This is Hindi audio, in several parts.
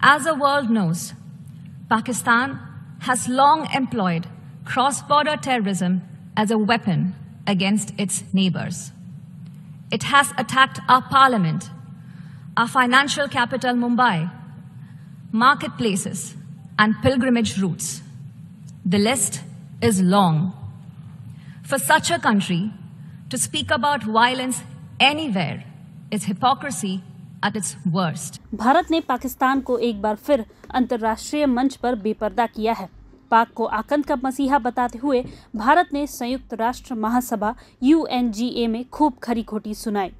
As the world knows, Pakistan has long employed cross-border terrorism as a weapon against its neighbors. It has attacked our parliament, our financial capital Mumbai, marketplaces, and pilgrimage routes. The list is long. For such a country, to speak about violence anywhere is hypocrisy Bharat ने पाकिस्तान को एक बार फिर अंतर्राष्ट्रीय मंच पर बेपर्दा किया है पाक को आकंद का मसीहा बताते हुए भारत ने संयुक्त राष्ट्र महासभा यू में खूब खरी खोटी सुनाई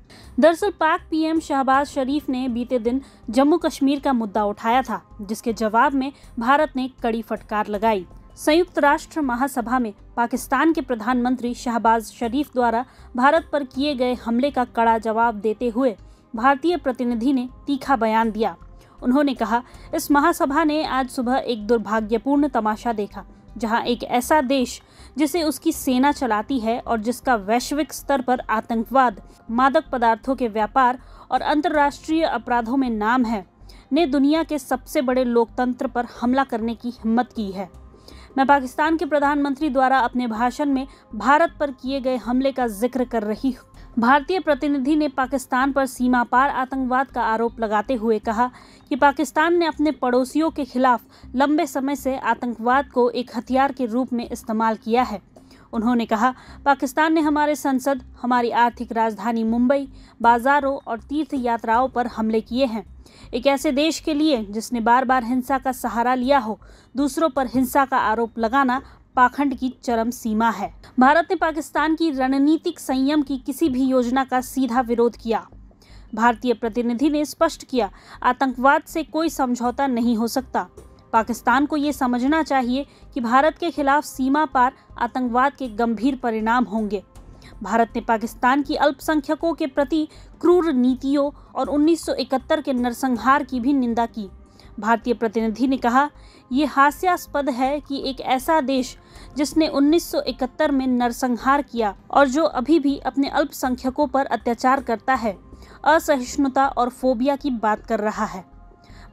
दरअसल पाक पीएम शहबाज शरीफ ने बीते दिन जम्मू कश्मीर का मुद्दा उठाया था जिसके जवाब में भारत ने कड़ी फटकार लगाई संयुक्त राष्ट्र महासभा में पाकिस्तान के प्रधानमंत्री शहबाज शरीफ द्वारा भारत पर किए गए हमले का कड़ा जवाब देते हुए भारतीय प्रतिनिधि ने तीखा बयान दिया उन्होंने कहा इस महासभा ने आज सुबह एक दुर्भाग्यपूर्ण तमाशा देखा जहां एक ऐसा देश जिसे उसकी सेना चलाती है और जिसका वैश्विक स्तर पर आतंकवाद मादक पदार्थों के व्यापार और अंतर्राष्ट्रीय अपराधों में नाम है ने दुनिया के सबसे बड़े लोकतंत्र पर हमला करने की हिम्मत की है मैं पाकिस्तान के प्रधानमंत्री द्वारा अपने भाषण में भारत पर किए गए हमले का जिक्र कर रही हूँ भारतीय प्रतिनिधि ने पाकिस्तान पर सीमा पार आतंकवाद का आरोप लगाते हुए कहा कि पाकिस्तान ने अपने पड़ोसियों के खिलाफ लंबे समय से आतंकवाद को एक हथियार के रूप में इस्तेमाल किया है उन्होंने कहा पाकिस्तान ने हमारे संसद हमारी आर्थिक राजधानी मुंबई बाजारों और तीर्थ यात्राओं पर हमले किए हैं एक ऐसे देश के लिए जिसने बार बार हिंसा का सहारा लिया हो दूसरों पर हिंसा का आरोप लगाना पाखंड की चरम सीमा है भारत ने पाकिस्तान की रणनीतिक संयम की किसी भी योजना का सीधा विरोध किया भारतीय प्रतिनिधि ने स्पष्ट किया आतंकवाद से कोई समझौता नहीं हो सकता पाकिस्तान को ये समझना चाहिए कि भारत के खिलाफ सीमा पार आतंकवाद के गंभीर परिणाम होंगे भारत ने पाकिस्तान की अल्पसंख्यकों के प्रति क्रूर नीतियों और 1971 के नरसंहार की भी निंदा की भारतीय प्रतिनिधि ने कहा यह हास्यास्पद है कि एक ऐसा देश जिसने 1971 में नरसंहार किया और जो अभी भी अपने अल्पसंख्यकों पर अत्याचार करता है असहिष्णुता और फोबिया की बात कर रहा है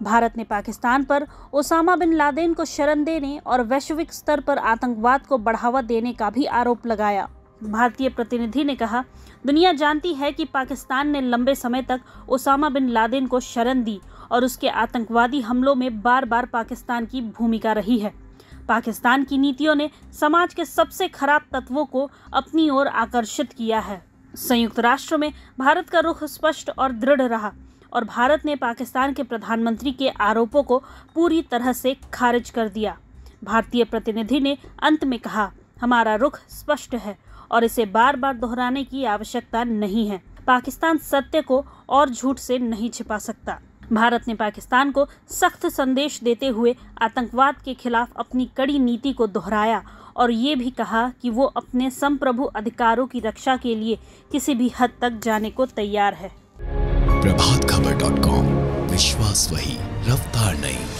भारत ने पाकिस्तान पर ओसामा बिन लादेन को शरण देने और वैश्विक स्तर पर आतंकवाद को बढ़ावा देने का भी आरोप लगाया भारतीय प्रतिनिधि ने कहा दुनिया जानती है कि पाकिस्तान ने लंबे समय तक ओसामा बिन लादेन को शरण दी और उसके आतंकवादी हमलों में बार बार पाकिस्तान की भूमिका रही है पाकिस्तान की नीतियों ने समाज के सबसे खराब तत्वों को अपनी ओर आकर्षित किया है संयुक्त राष्ट्र में भारत का रुख स्पष्ट और दृढ़ रहा और भारत ने पाकिस्तान के प्रधानमंत्री के आरोपों को पूरी तरह से खारिज कर दिया भारतीय प्रतिनिधि ने अंत में कहा हमारा रुख स्पष्ट है और इसे बार बार दोहराने की आवश्यकता नहीं है पाकिस्तान सत्य को और झूठ से नहीं छिपा सकता भारत ने पाकिस्तान को सख्त संदेश देते हुए आतंकवाद के खिलाफ अपनी कड़ी नीति को दोहराया और ये भी कहा कि वो अपने संप्रभु अधिकारों की रक्षा के लिए किसी भी हद तक जाने को तैयार है प्रभात खबर डॉट कॉम विश्वास वही रफ्तार नहीं